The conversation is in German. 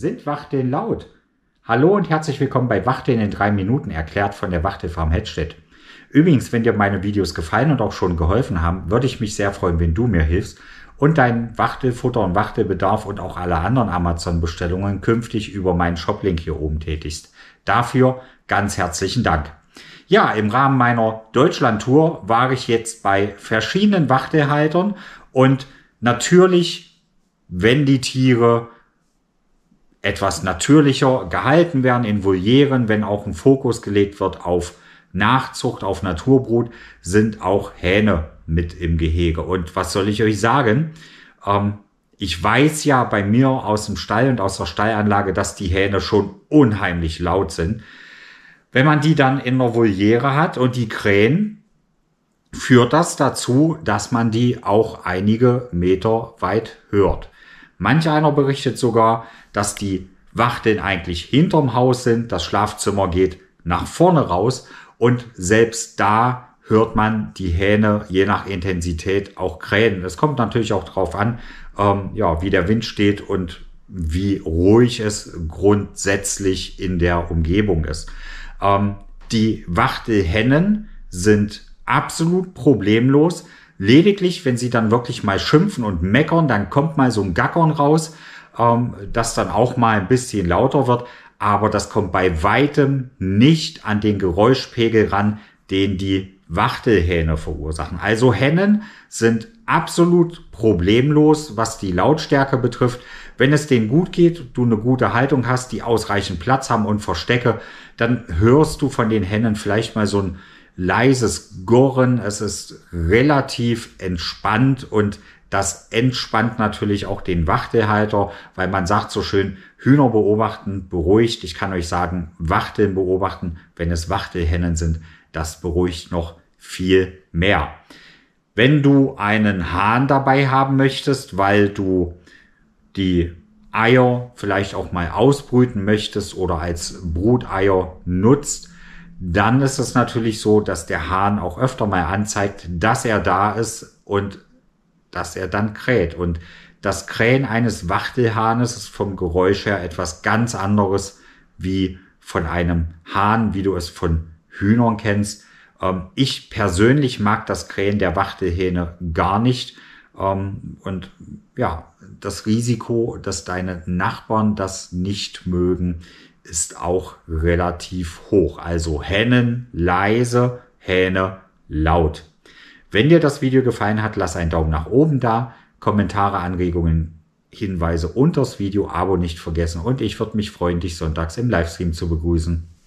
Sind Wachteln laut? Hallo und herzlich willkommen bei Wachteln in drei Minuten, erklärt von der Wachtelfarm Hedstedt. Übrigens, wenn dir meine Videos gefallen und auch schon geholfen haben, würde ich mich sehr freuen, wenn du mir hilfst und dein Wachtelfutter und Wachtelbedarf und auch alle anderen Amazon-Bestellungen künftig über meinen Shoplink hier oben tätigst. Dafür ganz herzlichen Dank. Ja, im Rahmen meiner Deutschland-Tour war ich jetzt bei verschiedenen Wachtelhaltern und natürlich, wenn die Tiere etwas natürlicher gehalten werden, in Volieren, wenn auch ein Fokus gelegt wird auf Nachzucht, auf Naturbrut, sind auch Hähne mit im Gehege. Und was soll ich euch sagen? Ähm, ich weiß ja bei mir aus dem Stall und aus der Stallanlage, dass die Hähne schon unheimlich laut sind. Wenn man die dann in der Voliere hat und die Krähen, führt das dazu, dass man die auch einige Meter weit hört. Manch einer berichtet sogar, dass die Wachteln eigentlich hinterm Haus sind, das Schlafzimmer geht nach vorne raus und selbst da hört man die Hähne je nach Intensität auch krähen. Es kommt natürlich auch drauf an, ähm, ja, wie der Wind steht und wie ruhig es grundsätzlich in der Umgebung ist. Ähm, die Wachtelhennen sind absolut problemlos. Lediglich, wenn sie dann wirklich mal schimpfen und meckern, dann kommt mal so ein Gackern raus, ähm, das dann auch mal ein bisschen lauter wird. Aber das kommt bei weitem nicht an den Geräuschpegel ran, den die Wachtelhähne verursachen. Also Hennen sind absolut problemlos, was die Lautstärke betrifft. Wenn es denen gut geht, du eine gute Haltung hast, die ausreichend Platz haben und Verstecke, dann hörst du von den Hennen vielleicht mal so ein leises Gurren, es ist relativ entspannt und das entspannt natürlich auch den Wachtelhalter, weil man sagt so schön, Hühner beobachten beruhigt. Ich kann euch sagen, Wachteln beobachten, wenn es Wachtelhennen sind, das beruhigt noch viel mehr. Wenn du einen Hahn dabei haben möchtest, weil du die Eier vielleicht auch mal ausbrüten möchtest oder als Bruteier nutzt, dann ist es natürlich so, dass der Hahn auch öfter mal anzeigt, dass er da ist und dass er dann kräht. Und das Krähen eines Wachtelhahnes ist vom Geräusch her etwas ganz anderes wie von einem Hahn, wie du es von Hühnern kennst. Ähm, ich persönlich mag das Krähen der Wachtelhähne gar nicht. Ähm, und ja, das Risiko, dass deine Nachbarn das nicht mögen, ist auch relativ hoch. Also Hennen leise, Hähne laut. Wenn dir das Video gefallen hat, lass einen Daumen nach oben da. Kommentare, Anregungen, Hinweise und das Video, Abo nicht vergessen. Und ich würde mich freuen, dich sonntags im Livestream zu begrüßen.